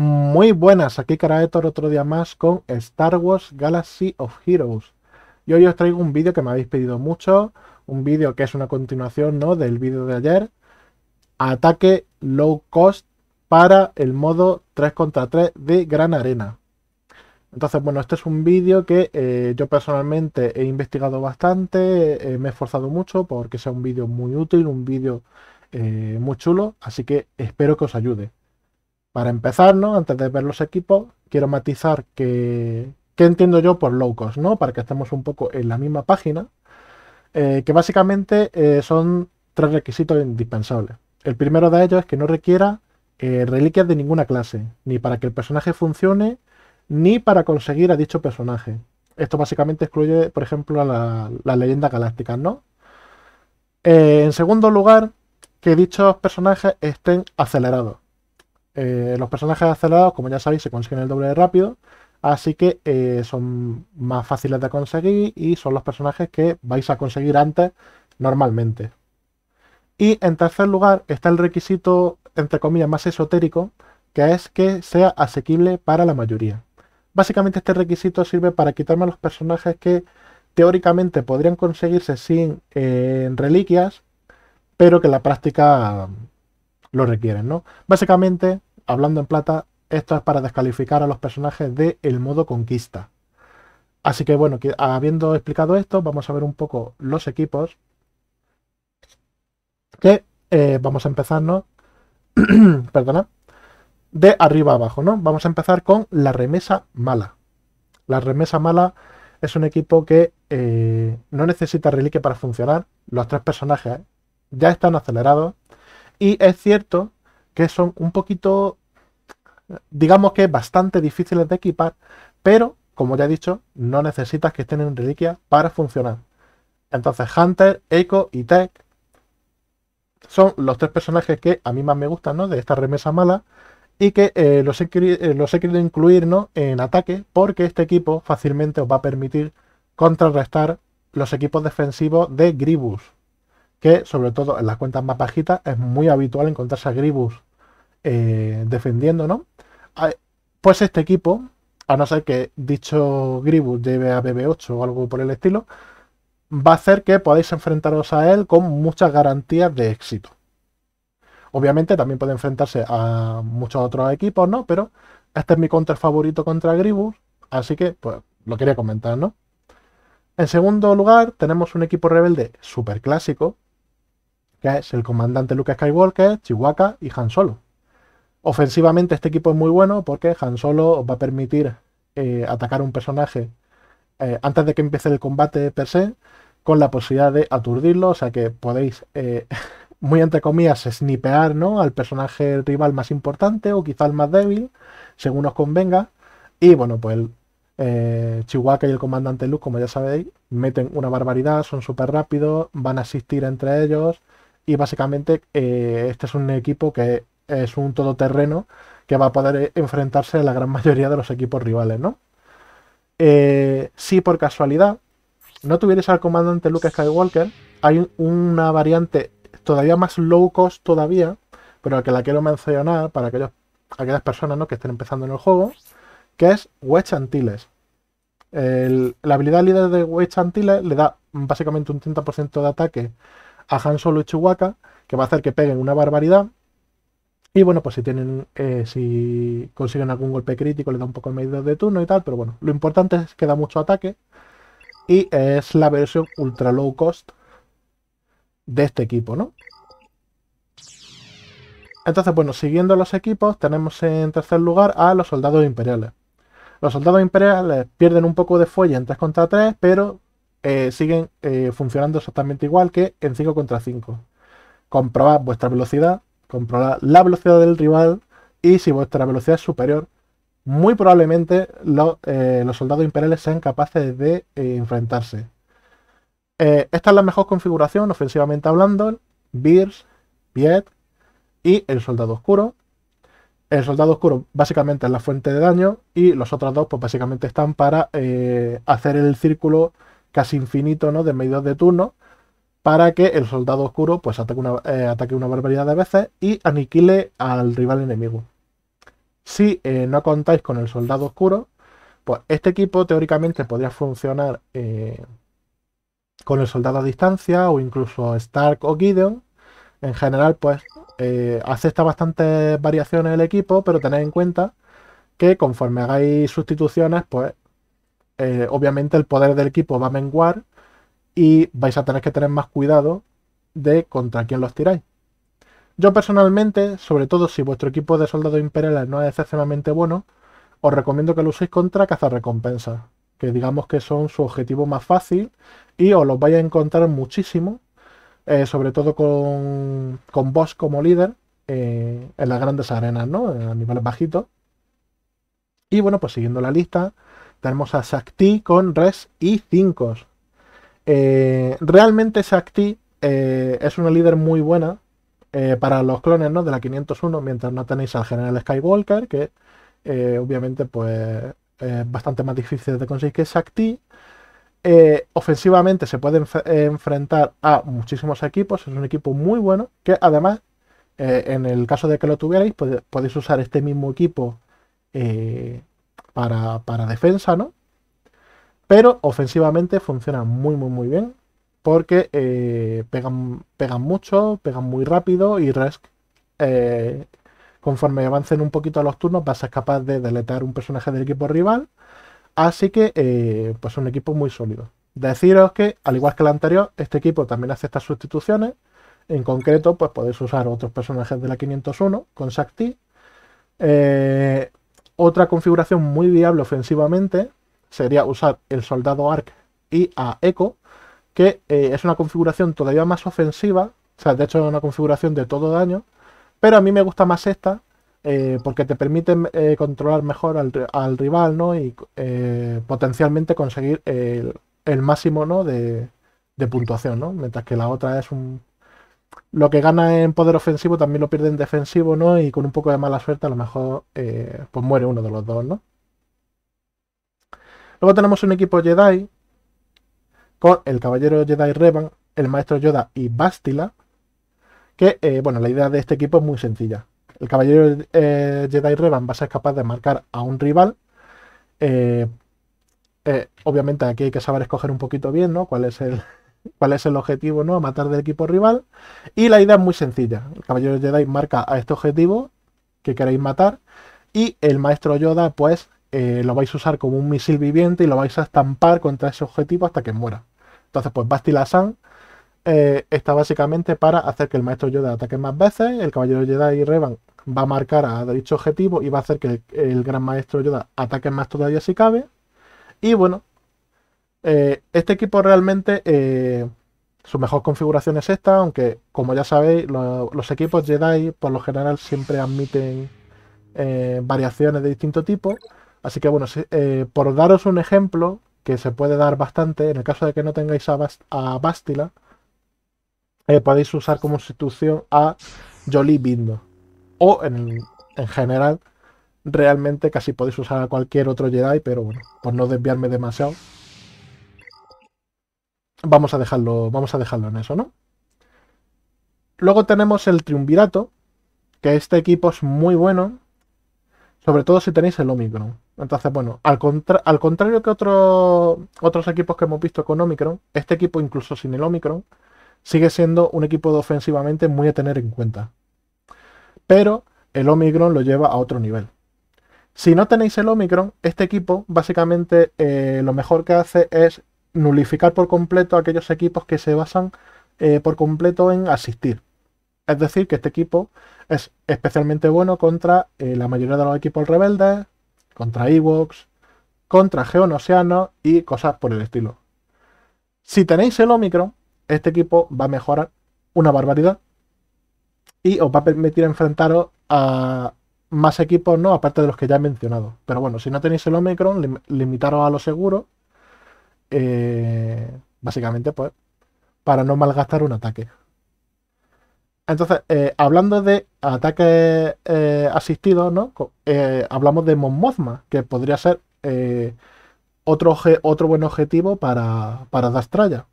Muy buenas, aquí Karaetor otro día más con Star Wars Galaxy of Heroes. Y hoy os traigo un vídeo que me habéis pedido mucho, un vídeo que es una continuación ¿no? del vídeo de ayer. Ataque low cost para el modo 3 contra 3 de Gran Arena. Entonces, bueno, este es un vídeo que eh, yo personalmente he investigado bastante, eh, me he esforzado mucho porque sea un vídeo muy útil, un vídeo eh, muy chulo, así que espero que os ayude. Para empezar, ¿no? Antes de ver los equipos, quiero matizar que, entiendo yo por low cost, ¿no? Para que estemos un poco en la misma página, eh, que básicamente eh, son tres requisitos indispensables. El primero de ellos es que no requiera eh, reliquias de ninguna clase, ni para que el personaje funcione, ni para conseguir a dicho personaje. Esto básicamente excluye, por ejemplo, a la, las leyendas galácticas, ¿no? en segundo lugar, que dichos personajes estén acelerados. Eh, los personajes acelerados, como ya sabéis, se consiguen el doble de rápido, así que eh, son más fáciles de conseguir y son los personajes que vais a conseguir antes normalmente. Y en tercer lugar está el requisito, entre comillas, más esotérico, que es que sea asequible para la mayoría. Básicamente este requisito sirve para quitarme a los personajes que teóricamente podrían conseguirse sin eh, reliquias, pero que en la práctica lo requieren, ¿no? Básicamente, hablando en plata, esto es para descalificar a los personajes del modo conquista. Así que bueno, habiendo explicado esto, vamos a ver un poco los equipos. Que eh, vamos a empezarnos, perdona, de arriba a abajo, ¿no? Vamos a empezar con la remesa mala. La remesa mala es un equipo que eh, no necesita reliquia para funcionar. Los tres personajes ya están acelerados y es cierto que son un poquito, digamos que bastante difíciles de equipar, pero como ya he dicho, no necesitas que estén en reliquia para funcionar. Entonces Hunter, Echo y Tech son los tres personajes que a mí más me gustan de esta remesa mala y que eh, eh, los, he, querido incluir ¿no? en ataque porque este equipo fácilmente os va a permitir contrarrestar los equipos defensivos de Gribus que sobre todo en las cuentas más bajitas es muy habitual encontrarse a Gribus eh, defendiendo, ¿no? Ah, pues este equipo, a no ser que dicho Gribus lleve a BB8 o algo por el estilo, va a hacer que podáis enfrentaros a él con muchas garantías de éxito. Obviamente también puede enfrentarse a muchos otros equipos, ¿no? Pero este es mi counter favorito contra Gribus, así que pues lo quería comentar, ¿no? En segundo lugar, tenemos un equipo rebelde super clásico, que es el comandante Luke Skywalker, Chihuahua y Han Solo. Ofensivamente este equipo es muy bueno porque Han Solo os va a permitir eh, atacar un personaje eh, antes de que empiece el combate per se, con la posibilidad de aturdirlo, o sea que podéis, eh, muy entre comillas, snipear ¿no? al personaje rival más importante o quizá el más débil, según os convenga. Y bueno, pues el y el comandante Luke como ya sabéis, meten una barbaridad, son súper rápidos, van a asistir entre ellos, y básicamente eh, este es un equipo que es un todoterreno que va a poder eh, enfrentarse a la gran mayoría de los equipos rivales, ¿no? Eh, si por casualidad no tuvieras al comandante Luke Skywalker, hay una variante todavía más low cost todavía, pero que la quiero mencionar para aquellas personas ¿no? que estén empezando en el juego, que es Wedge Antilles. la habilidad líder de Wedge Antilles le da básicamente un 30% de ataque a Han Solo y Chewbacca, que va a hacer que peguen una barbaridad. Y bueno, pues si tienen, eh, si consiguen algún golpe crítico, le da un poco el medio de turno y tal, pero bueno, lo importante es que da mucho ataque. Y es la versión ultra low cost de este equipo, ¿no? Entonces, bueno, siguiendo los equipos, tenemos en tercer lugar a los soldados imperiales. Los soldados imperiales pierden un poco de fuelle en 3 contra 3, pero eh, siguen eh, funcionando exactamente igual que en 5 contra 5. Comprobad vuestra velocidad, comprobad la velocidad del rival y si vuestra velocidad es superior, muy probablemente eh, los soldados imperiales sean capaces de enfrentarse. esta es la mejor configuración ofensivamente hablando, Beers, Viet y el soldado oscuro. El soldado oscuro básicamente es la fuente de daño y los otros dos pues básicamente están para hacer el círculo casi infinito ¿no? de medios de turno para que el soldado oscuro pues ataque una, eh, ataque una barbaridad de veces y aniquile al rival enemigo. Si eh, no contáis con el soldado oscuro, pues este equipo teóricamente podría funcionar eh, con el soldado a distancia o incluso Stark o Gideon. En general, pues acepta bastantes variaciones el equipo, pero tened en cuenta que conforme hagáis sustituciones, pues eh, obviamente el poder del equipo va a menguar y vais a tener que tener más cuidado de contra quién los tiráis. Yo personalmente, sobre todo si vuestro equipo de soldados imperiales no es excepcionalmente bueno, os recomiendo que lo uséis contra cazarrecompensas, que digamos que son su objetivo más fácil y os los vais a encontrar muchísimo, eh, sobre todo con, con vos como líder eh, en las grandes arenas, ¿no? A niveles bajitos. Y bueno, pues siguiendo la lista, tenemos a Sakti con res y 5. Eh, realmente Sakti eh, es una líder muy buena eh, para los clones ¿no? de la 501, mientras no tenéis al general Skywalker, que obviamente pues, es bastante más difícil de conseguir que Sakti. ofensivamente se puede enfrentar a muchísimos equipos, es un equipo muy bueno, que además, en el caso de que lo tuvierais, podéis usar este mismo equipo para, para defensa, ¿no? Pero ofensivamente funciona muy, muy, muy bien porque eh, pegan, pegan mucho, pegan muy rápido y Resk, eh, conforme avancen un poquito a los turnos, vas a ser capaz de deletar un personaje del equipo rival. Así que, eh, pues un equipo muy sólido. Deciros que, al igual que el anterior, este equipo también hace estas sustituciones. En concreto, pues podéis usar otros personajes de la 501 con Shakti. Otra configuración muy viable ofensivamente sería usar el soldado arc y a eco, que eh, es una configuración todavía más ofensiva, o sea, de hecho es una configuración de todo daño, pero a mí me gusta más esta eh, porque te permite eh, controlar mejor al, rival, ¿no? Y potencialmente conseguir el, máximo, ¿no? De, de puntuación, ¿no? Mientras que la otra es un lo que gana en poder ofensivo también lo pierde en defensivo, ¿no? Y con un poco de mala suerte a lo mejor eh, pues muere uno de los dos, ¿no? Luego tenemos un equipo Jedi con el caballero Jedi Revan, el maestro Yoda y Bastila, que, eh, bueno, la idea de este equipo es muy sencilla. El caballero eh, Jedi Revan va a ser capaz de marcar a un rival. obviamente aquí hay que saber escoger un poquito bien, ¿no? Cuál es el, cuál es el objetivo, ¿no? A matar del equipo rival. Y la idea es muy sencilla. El Caballero Jedi marca a este objetivo que queréis matar. Y el maestro Yoda, pues, eh, lo vais a usar como un misil viviente y lo vais a estampar contra ese objetivo hasta que muera. Entonces, pues Bastila San eh, está básicamente para hacer que el maestro Yoda ataque más veces. El caballero Jedi y Revan va a marcar a dicho objetivo y va a hacer que el gran maestro Yoda ataque más todavía si cabe. Y bueno, eh, este equipo realmente, eh, su mejor configuración es esta, aunque como ya sabéis, los equipos Jedi por lo general siempre admiten eh, variaciones de distinto tipo. Así que bueno, por daros un ejemplo, que se puede dar bastante, en el caso de que no tengáis a, Bastila, podéis usar como sustitución a Jolie Bindo. O en, en general, realmente casi podéis usar a cualquier otro Jedi, pero bueno, por no desviarme demasiado, Vamos a dejarlo, vamos a dejarlo en eso, ¿no? Luego tenemos el Triunvirato, que este equipo es muy bueno, sobre todo si tenéis el Omicron. Entonces, bueno, al, contrario que otros equipos que hemos visto con Omicron, este equipo, incluso sin el Omicron, sigue siendo un equipo de ofensivamente muy a tener en cuenta. Pero el Omicron lo lleva a otro nivel. Si no tenéis el Omicron, este equipo básicamente eh, lo mejor que hace es nulificar por completo aquellos equipos que se basan eh, por completo en asistir. Es decir, que este equipo es especialmente bueno contra eh, la mayoría de los equipos rebeldes, contra Ewoks, contra Geonosianos y cosas por el estilo. Si tenéis el Omicron, este equipo va a mejorar una barbaridad y os va a permitir enfrentaros a más equipos, ¿no? Aparte de los que ya he mencionado. Pero bueno, si no tenéis el Omicron, limitaros a lo seguro eh, básicamente, pues, para no malgastar un ataque. Entonces, eh, hablando de ataques eh, asistidos, ¿no? Eh, hablamos de Monmozma, que podría ser otro, otro, buen objetivo para, para Dastraya.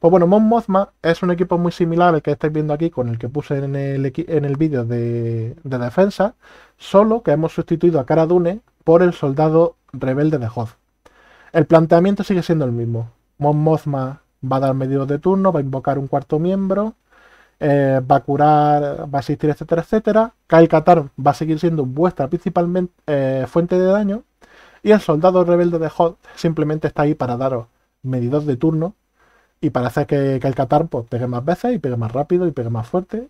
Pues bueno, Monmozma es un equipo muy similar al que estáis viendo aquí, con el que puse en el, en el vídeo de, defensa, solo que hemos sustituido a Karadune por el soldado rebelde de Hoth. El planteamiento sigue siendo el mismo. Mon Mothma va a dar medidos de turno, va a invocar un cuarto miembro, eh, va a curar, va a asistir, etcétera, etcétera. Kyle Qatar va a seguir siendo vuestra principalmente eh, fuente de daño. Y el soldado rebelde de Hot simplemente está ahí para daros medidos de turno y para hacer que, que el pues, pegue más veces y pegue más rápido y pegue más fuerte.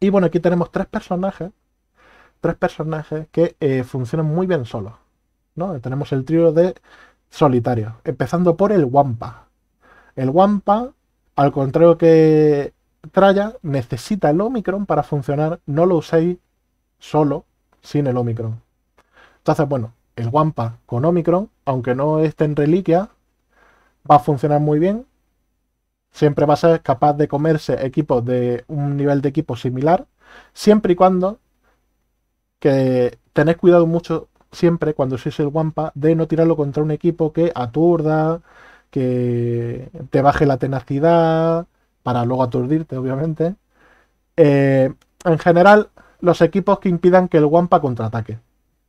Y bueno, aquí tenemos tres personajes. Tres personajes que eh, funcionan muy bien solos. Tenemos el trío de solitario, empezando por el Wampa. El Wampa, al contrario que Traya, necesita el Omicron para funcionar, no lo uséis solo sin el Omicron. Entonces, bueno, el Wampa con Omicron, aunque no esté en reliquia, va a funcionar muy bien. Siempre va a ser capaz de comerse equipos de un nivel de equipo similar, siempre y cuando que tenéis cuidado mucho siempre cuando se el Wampa de no tirarlo contra un equipo que aturda, que te baje la tenacidad, para luego aturdirte, obviamente. Eh, en general, los equipos que impidan que el Wampa contraataque.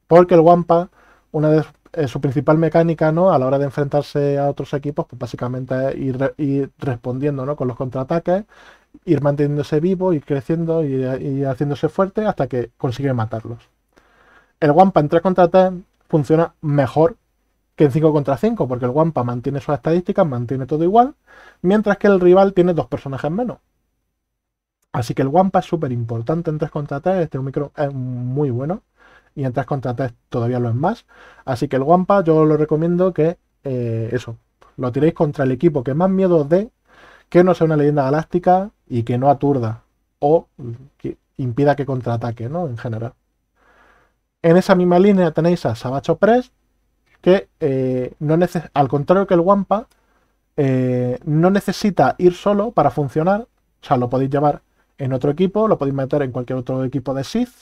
Porque el Wampa, una de eh, su principal mecánica, ¿no? A la hora de enfrentarse a otros equipos, pues básicamente ir, ir respondiendo, ¿no? Con los contraataques, ir manteniéndose vivo, y creciendo y haciéndose fuerte hasta que consigue matarlos el Wampa en 3 contra 3 funciona mejor que en 5 contra 5, porque el Wampa mantiene sus estadísticas, mantiene todo igual, mientras que el rival tiene dos personajes menos. Así que el Wampa es súper importante en 3 contra 3, este micro es muy bueno, y en 3 contra 3 todavía lo es más. Así que el Wampa yo lo recomiendo que eh, eso, lo tiréis contra el equipo que más miedo de dé, que no sea una leyenda galáctica y que no aturda o que impida que contraataque, ¿no? En general. En esa misma línea tenéis a Sabacho Press, que eh, no al contrario que el Wampa, eh, no necesita ir solo para funcionar. O sea, lo podéis llevar en otro equipo, lo podéis meter en cualquier otro equipo de Sith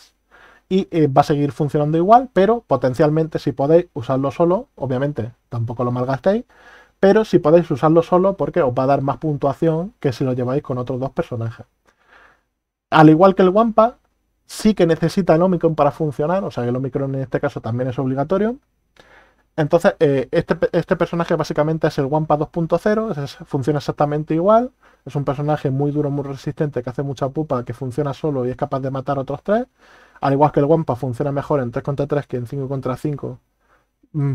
y eh, va a seguir funcionando igual, pero potencialmente si podéis usarlo solo, obviamente tampoco lo malgastéis, pero si podéis usarlo solo porque os va a dar más puntuación que si lo lleváis con otros dos personajes. Al igual que el Wampa, sí que necesita el Omicron para funcionar, o sea que el Omicron en este caso también es obligatorio. Entonces, eh, este, este, personaje básicamente es el Wampa 2.0, funciona exactamente igual. Es un personaje muy duro, muy resistente, que hace mucha pupa, que funciona solo y es capaz de matar a otros tres. Al igual que el Wampa funciona mejor en 3 contra 3 que en 5 contra 5, mm,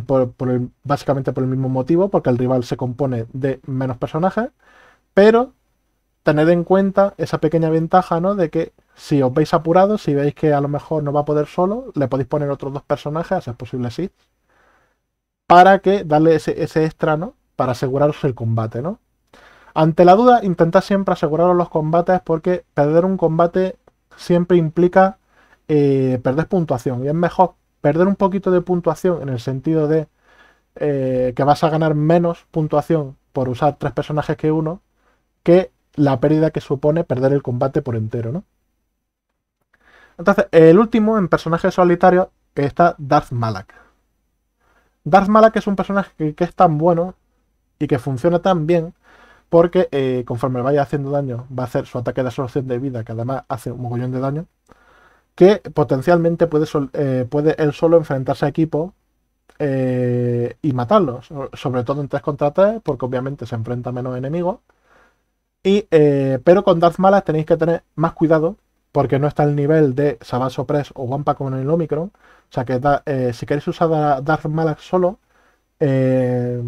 básicamente por el mismo motivo, porque el rival se compone de menos personajes. Pero tened en cuenta esa pequeña ventaja, ¿no? De que si os veis apurados, si veis que a lo mejor no va a poder solo, le podéis poner otros dos personajes, si es posible sí, para que darle ese, extra, ¿no? Para aseguraros el combate, ¿no? Ante la duda, intentad siempre aseguraros los combates porque perder un combate siempre implica eh, perder puntuación. Y es mejor perder un poquito de puntuación en el sentido de eh, que vas a ganar menos puntuación por usar tres personajes que uno, que la pérdida que supone perder el combate por entero, ¿no? Entonces, el último en personaje solitario está Darth Malak. Darth Malak es un personaje que, es tan bueno y que funciona tan bien porque eh, conforme vaya haciendo daño va a hacer su ataque de absorción de vida, que además hace un mogollón de daño, que potencialmente puede, eh, él solo enfrentarse a equipo eh, y matarlos, sobre todo en 3 contra 3, porque obviamente se enfrenta a menos enemigos y, eh, pero con Darth Malas tenéis que tener más cuidado porque no está el nivel de Sabaso Press o Wampa en el Omicron. O sea que eh, si queréis usar a Darth Malak solo, eh,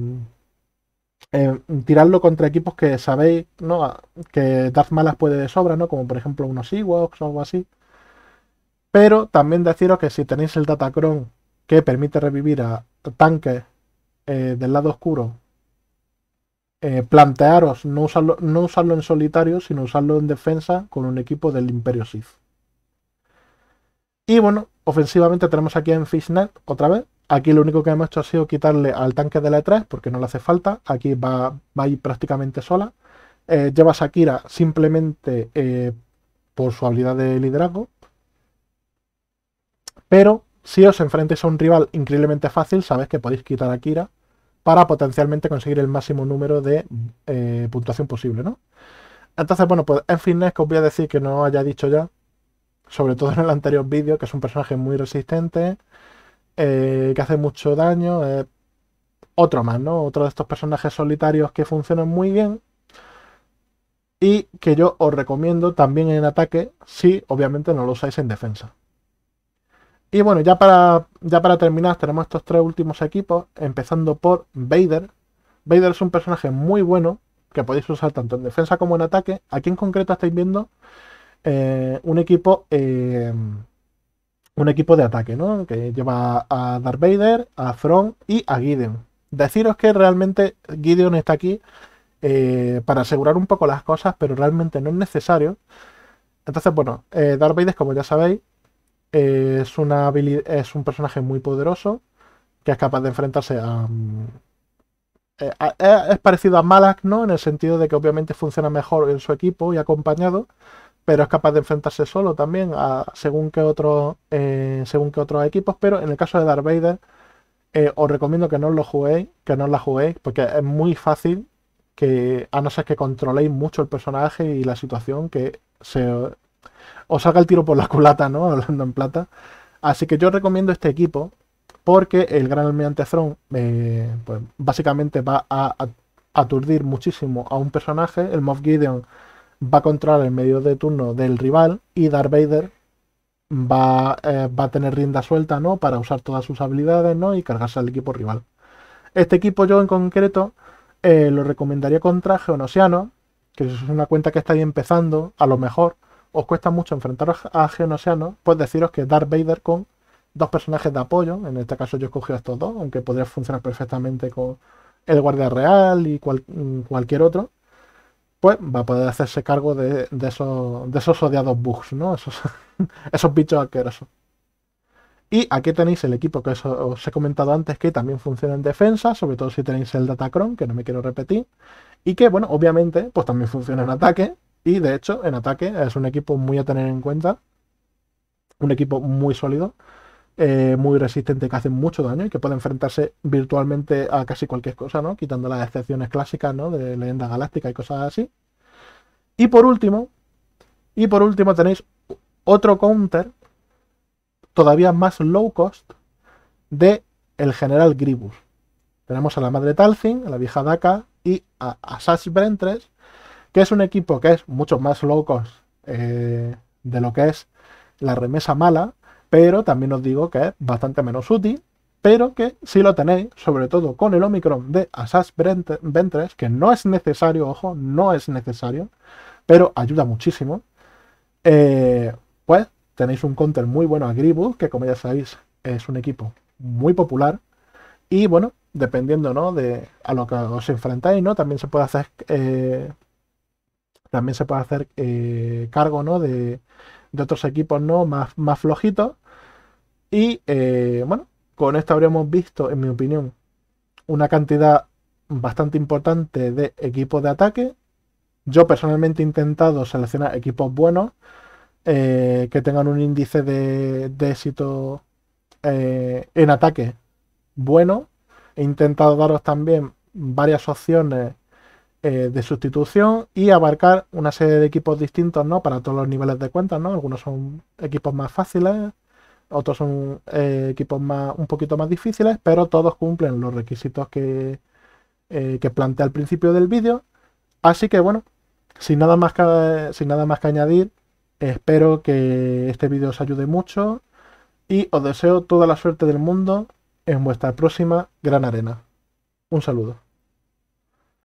tirarlo contra equipos que sabéis ¿no? que Darth Malas puede de sobra, ¿no? como por ejemplo unos Ewoks o algo así. Pero también deciros que si tenéis el Datacron que permite revivir a tanques del lado oscuro eh, plantearos no usarlo, no usarlo en solitario, sino usarlo en defensa con un equipo del Imperio Sith. Y bueno, ofensivamente tenemos aquí en Fishnet otra vez. Aquí lo único que hemos hecho ha sido quitarle al tanque de la E3 porque no le hace falta. Aquí va, a ir prácticamente sola. llevas eh, lleva a Sakira simplemente eh, por su habilidad de liderazgo. Pero si os enfrentáis a un rival increíblemente fácil, sabéis que podéis quitar a Kira para potencialmente conseguir el máximo número de eh, puntuación posible, ¿no? Entonces, bueno, pues en fitness que os voy a decir que no haya dicho ya, sobre todo en el anterior vídeo, que es un personaje muy resistente, eh, que hace mucho daño, eh, otro más, ¿no? Otro de estos personajes solitarios que funcionan muy bien y que yo os recomiendo también en ataque si obviamente no lo usáis en defensa. Y bueno, ya para, ya para terminar, tenemos estos tres últimos equipos, empezando por Vader. Vader es un personaje muy bueno que podéis usar tanto en defensa como en ataque. Aquí en concreto estáis viendo eh, un equipo eh, un equipo de ataque, ¿no? Que lleva a Darth Vader, a Thrawn y a Gideon. Deciros que realmente Gideon está aquí eh, para asegurar un poco las cosas, pero realmente no es necesario. Entonces, bueno, Darth Vader, como ya sabéis, es, una es un personaje muy poderoso que es capaz de enfrentarse a... Mm, eh, eh, es parecido a Malak, ¿no? En el sentido de que obviamente funciona mejor en su equipo y acompañado, pero es capaz de enfrentarse solo también a según que otros eh, según que otros equipos. Pero en el caso de Darth Vader, os recomiendo que no lo juguéis, que no la juguéis, porque es muy fácil que, a no ser que controléis mucho el personaje y la situación, que se, o saca el tiro por la culata, ¿no? Hablando en plata. Así que yo recomiendo este equipo porque el Gran Almirante Throne eh, pues, básicamente va a, aturdir muchísimo a un personaje. El Moff Gideon va a controlar el medio de turno del rival y Darth Vader eh, va, a tener rienda suelta, ¿no? Para usar todas sus habilidades, ¿no? Y cargarse al equipo rival. Este equipo yo en concreto eh, lo recomendaría contra Geonosiano que es una cuenta que está ahí empezando, a lo mejor os cuesta mucho enfrentaros a Geonosianos, pues deciros que Darth Vader con dos personajes de apoyo, en este caso yo he escogido estos dos, aunque podría funcionar perfectamente con el Guardia Real y mm, cualquier otro, pues va a poder hacerse cargo de, de, esos, odiados bugs, ¿no? Esos, esos bichos asquerosos. Y aquí tenéis el equipo que os he comentado antes que también funciona en defensa, sobre todo si tenéis el Datacron, que no me quiero repetir, y que, bueno, obviamente, pues también funciona en ataque, y de hecho, en ataque es un equipo muy a tener en cuenta. Un equipo muy sólido, eh, muy resistente, que hace mucho daño y que puede enfrentarse virtualmente a casi cualquier cosa, ¿no? Quitando las excepciones clásicas, ¿no? De leyenda galáctica y cosas así. Y por último, y por último tenéis otro counter todavía más low cost de el general Gribus. Tenemos a la madre Talzin, a la vieja Daka y a, a Sash Brentres, es un equipo que es mucho más locos eh, de lo que es la remesa mala, pero también os digo que es bastante menos útil, pero que si lo tenéis, sobre todo con el Omicron de Asas Ventres, que no es necesario, ojo, no es necesario, pero ayuda muchísimo, eh, pues tenéis un counter muy bueno a Gribus, que como ya sabéis es un equipo muy popular, y bueno, dependiendo ¿no? de a lo que os enfrentáis, ¿no? también se puede hacer... Eh, también se puede hacer eh, cargo de, otros equipos ¿no? más, más flojitos. Y eh, bueno, con esto habríamos visto, en mi opinión, una cantidad bastante importante de equipos de ataque. Yo personalmente he intentado seleccionar equipos buenos eh, que tengan un índice de, de éxito en ataque bueno. He intentado daros también varias opciones eh, de sustitución y abarcar una serie de equipos distintos ¿no? para todos los niveles de cuentas. ¿no? Algunos son equipos más fáciles, otros son eh, equipos más, un poquito más difíciles, pero todos cumplen los requisitos que, eh, planteé al principio del vídeo. Así que bueno, sin nada más sin nada más que añadir, espero que este vídeo os ayude mucho y os deseo toda la suerte del mundo en vuestra próxima gran arena. Un saludo.